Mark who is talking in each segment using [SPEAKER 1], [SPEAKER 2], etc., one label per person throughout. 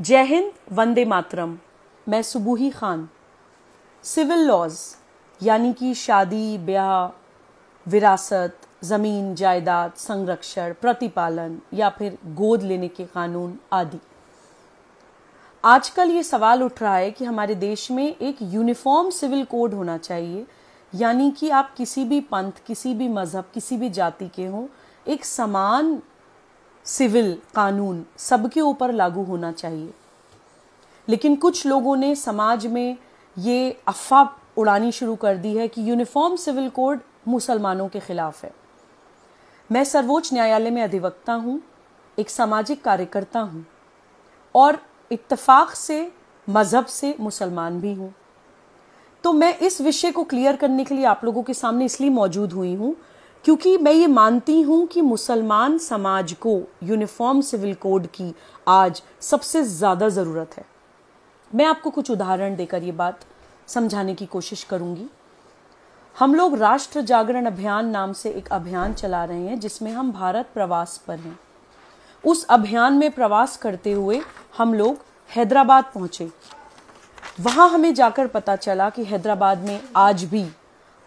[SPEAKER 1] जय हिंद वंदे मातरम मैं सुबूही Khan civil laws यानी कि शादी ब्याह विरासत ज़मीन जायदाद संरक्षण प्रतिपालन या फिर गोद लेने के कानून आदि आजकल ये सवाल उठ रहा है कि हमारे देश में एक यूनिफॉर्म सिविल कोड होना चाहिए यानी कि आप किसी भी पंथ किसी भी मज़हब किसी भी जाति के हों एक समान सिविल कानून सबके ऊपर लागू होना चाहिए लेकिन कुछ लोगों ने समाज में ये अफवाह उड़ानी शुरू कर दी है कि यूनिफॉर्म सिविल कोड मुसलमानों के खिलाफ है मैं सर्वोच्च न्यायालय में अधिवक्ता हूं एक सामाजिक कार्यकर्ता हूं और इतफाक से मज़हब से मुसलमान भी हूँ तो मैं इस विषय को क्लियर करने के लिए आप लोगों के सामने इसलिए मौजूद हुई हूँ क्योंकि मैं ये मानती हूँ कि मुसलमान समाज को यूनिफॉर्म सिविल कोड की आज सबसे ज़्यादा ज़रूरत है मैं आपको कुछ उदाहरण देकर ये बात समझाने की कोशिश करूँगी हम लोग राष्ट्र जागरण अभियान नाम से एक अभियान चला रहे हैं जिसमें हम भारत प्रवास पर हैं उस अभियान में प्रवास करते हुए हम लोग हैदराबाद पहुँचे वहाँ हमें जाकर पता चला कि हैदराबाद में आज भी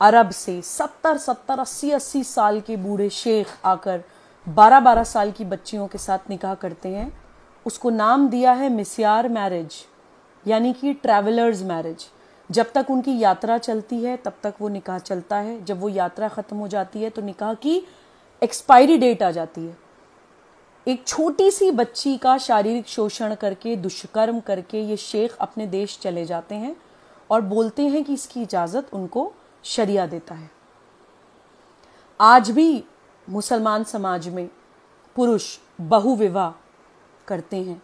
[SPEAKER 1] अरब से सत्तर सत्तर अस्सी अस्सी साल के बूढ़े शेख आकर बारह बारह साल की बच्चियों के साथ निकाह करते हैं उसको नाम दिया है मिसियार मैरिज यानी कि ट्रैवलर्स मैरिज जब तक उनकी यात्रा चलती है तब तक वो निकाह चलता है जब वो यात्रा ख़त्म हो जाती है तो निकाह की एक्सपायरी डेट आ जाती है एक छोटी सी बच्ची का शारीरिक शोषण करके दुष्कर्म करके ये शेख अपने देश चले जाते हैं और बोलते हैं कि इसकी इजाज़त उनको शरिया देता है आज भी मुसलमान समाज में पुरुष बहुविवाह करते हैं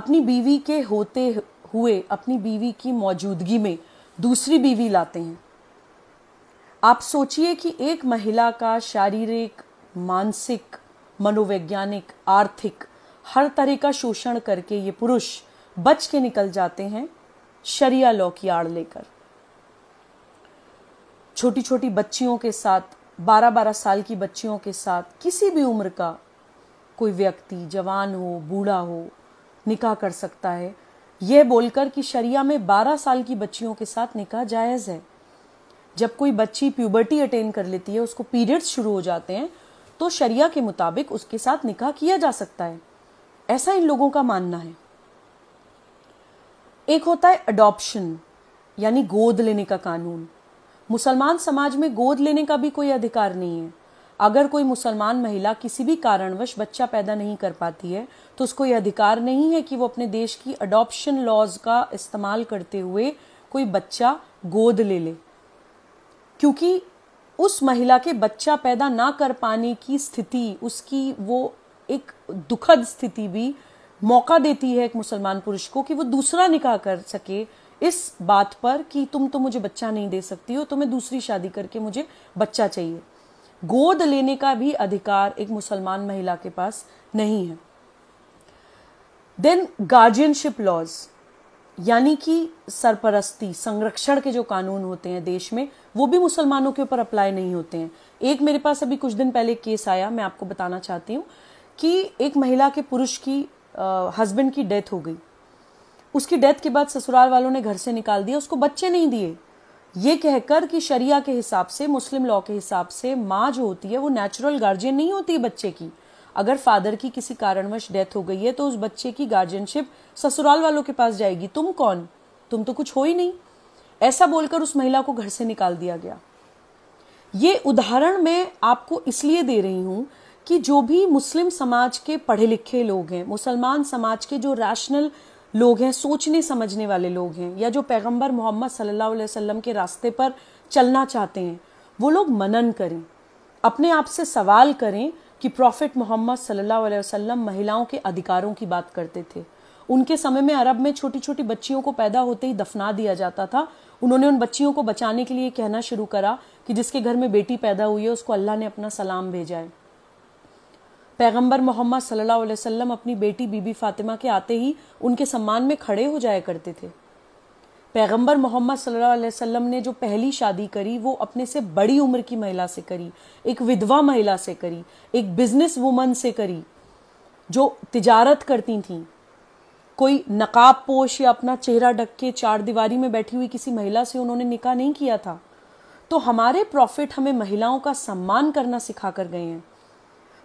[SPEAKER 1] अपनी बीवी के होते हुए अपनी बीवी की मौजूदगी में दूसरी बीवी लाते हैं आप सोचिए कि एक महिला का शारीरिक मानसिक मनोवैज्ञानिक आर्थिक हर तरह का शोषण करके ये पुरुष बच के निकल जाते हैं शरिया लॉ की आड़ लेकर छोटी छोटी बच्चियों के साथ बारह बारह साल की बच्चियों के साथ किसी भी उम्र का कोई व्यक्ति जवान हो बूढ़ा हो निकाह कर सकता है यह बोलकर कि शरिया में बारह साल की बच्चियों के साथ निकाह जायज़ है जब कोई बच्ची प्यूबर्टी अटेन कर लेती है उसको पीरियड्स शुरू हो जाते हैं तो शरिया के मुताबिक उसके साथ निकाह किया जा सकता है ऐसा इन लोगों का मानना है एक होता है अडॉप्शन यानी गोद लेने का कानून मुसलमान समाज में गोद लेने का भी कोई अधिकार नहीं है अगर कोई मुसलमान महिला किसी भी कारणवश बच्चा पैदा नहीं कर पाती है तो उसको यह अधिकार नहीं है कि वो अपने देश की अडॉप्शन लॉज का इस्तेमाल करते हुए कोई बच्चा गोद ले ले क्योंकि उस महिला के बच्चा पैदा ना कर पाने की स्थिति उसकी वो एक दुखद स्थिति भी मौका देती है एक मुसलमान पुरुष को कि वो दूसरा निकाह कर सके इस बात पर कि तुम तो मुझे बच्चा नहीं दे सकती हो तुम्हें दूसरी शादी करके मुझे बच्चा चाहिए गोद लेने का भी अधिकार एक मुसलमान महिला के पास नहीं है देन गार्जियनशिप लॉज यानी कि सरपरस्ती संरक्षण के जो कानून होते हैं देश में वो भी मुसलमानों के ऊपर अप्लाई नहीं होते हैं एक मेरे पास अभी कुछ दिन पहले केस आया मैं आपको बताना चाहती हूँ कि एक महिला के पुरुष की हस्बैंड की डेथ हो गई उसकी डेथ के बाद ससुराल वालों ने घर से निकाल दिया उसको बच्चे नहीं दिए ये कहकर कि शरिया के हिसाब से मुस्लिम लॉ के हिसाब से माँ जो होती है वो नेचुरल गार्जियन नहीं होती बच्चे की अगर फादर की किसी कारणवश डेथ हो गई है तो उस बच्चे की गार्जियनशिप ससुराल वालों के पास जाएगी तुम कौन तुम तो कुछ हो ही नहीं ऐसा बोलकर उस महिला को घर से निकाल दिया गया ये उदाहरण मैं आपको इसलिए दे रही हूं कि जो भी मुस्लिम समाज के पढ़े लिखे लोग हैं मुसलमान समाज के जो रैशनल लोग हैं सोचने समझने वाले लोग हैं या जो पैगंबर मोहम्मद सल्लल्लाहु अलैहि वसल्लम के रास्ते पर चलना चाहते हैं वो लोग मनन करें अपने आप से सवाल करें कि प्रॉफिट मोहम्मद सल्लल्लाहु अलैहि वसल्लम महिलाओं के अधिकारों की बात करते थे उनके समय में अरब में छोटी छोटी बच्चियों को पैदा होते ही दफना दिया जाता था उन्होंने उन बच्चियों को बचाने के लिए कहना शुरू करा कि जिसके घर में बेटी पैदा हुई है उसको अल्लाह ने अपना सलाम भेजा है पैगंबर मोहम्मद सल्लल्लाहु अलैहि वसल्लम अपनी बेटी बीबी फातिमा के आते ही उनके सम्मान में खड़े हो जाया करते थे पैगंबर मोहम्मद सल्लल्लाहु अलैहि वसल्लम ने जो पहली शादी करी वो अपने से बड़ी उम्र की महिला से करी एक विधवा महिला से करी एक बिजनेस वुमन से करी जो तिजारत करती थी कोई नकाब पोश या अपना चेहरा ढक के चार दीवारी में बैठी हुई किसी महिला से उन्होंने निकाह नहीं किया था तो हमारे प्रॉफिट हमें महिलाओं का सम्मान करना सिखा कर गए हैं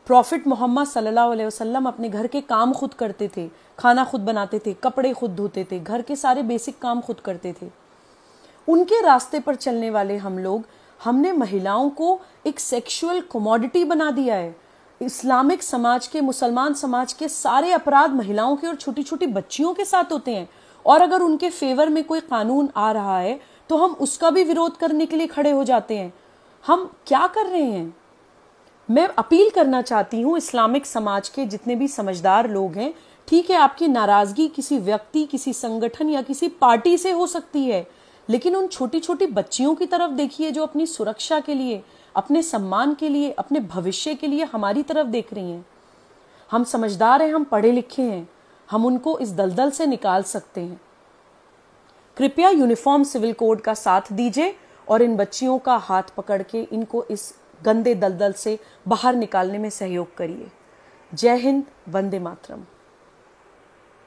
[SPEAKER 1] प्रॉफिट मोहम्मद सल्लल्लाहु अलैहि वसल्लम अपने घर के काम खुद करते थे खाना खुद बनाते थे कपड़े खुद धोते थे घर के सारे बेसिक काम खुद करते थे उनके रास्ते पर चलने वाले हम लोग हमने महिलाओं को एक सेक्सुअल कमोडिटी बना दिया है इस्लामिक समाज के मुसलमान समाज के सारे अपराध महिलाओं के और छोटी छोटी बच्चियों के साथ होते हैं और अगर उनके फेवर में कोई कानून आ रहा है तो हम उसका भी विरोध करने के लिए खड़े हो जाते हैं हम क्या कर रहे हैं मैं अपील करना चाहती हूँ इस्लामिक समाज के जितने भी समझदार लोग हैं ठीक है आपकी नाराज़गी किसी व्यक्ति किसी संगठन या किसी पार्टी से हो सकती है लेकिन उन छोटी छोटी बच्चियों की तरफ देखिए जो अपनी सुरक्षा के लिए अपने सम्मान के लिए अपने भविष्य के लिए हमारी तरफ देख रही हैं हम समझदार हैं हम पढ़े लिखे हैं हम उनको इस दलदल से निकाल सकते हैं कृपया यूनिफॉर्म सिविल कोड का साथ दीजिए और इन बच्चियों का हाथ पकड़ के इनको इस गंदे दलदल से बाहर निकालने में सहयोग करिए जय हिंद वंदे मातरम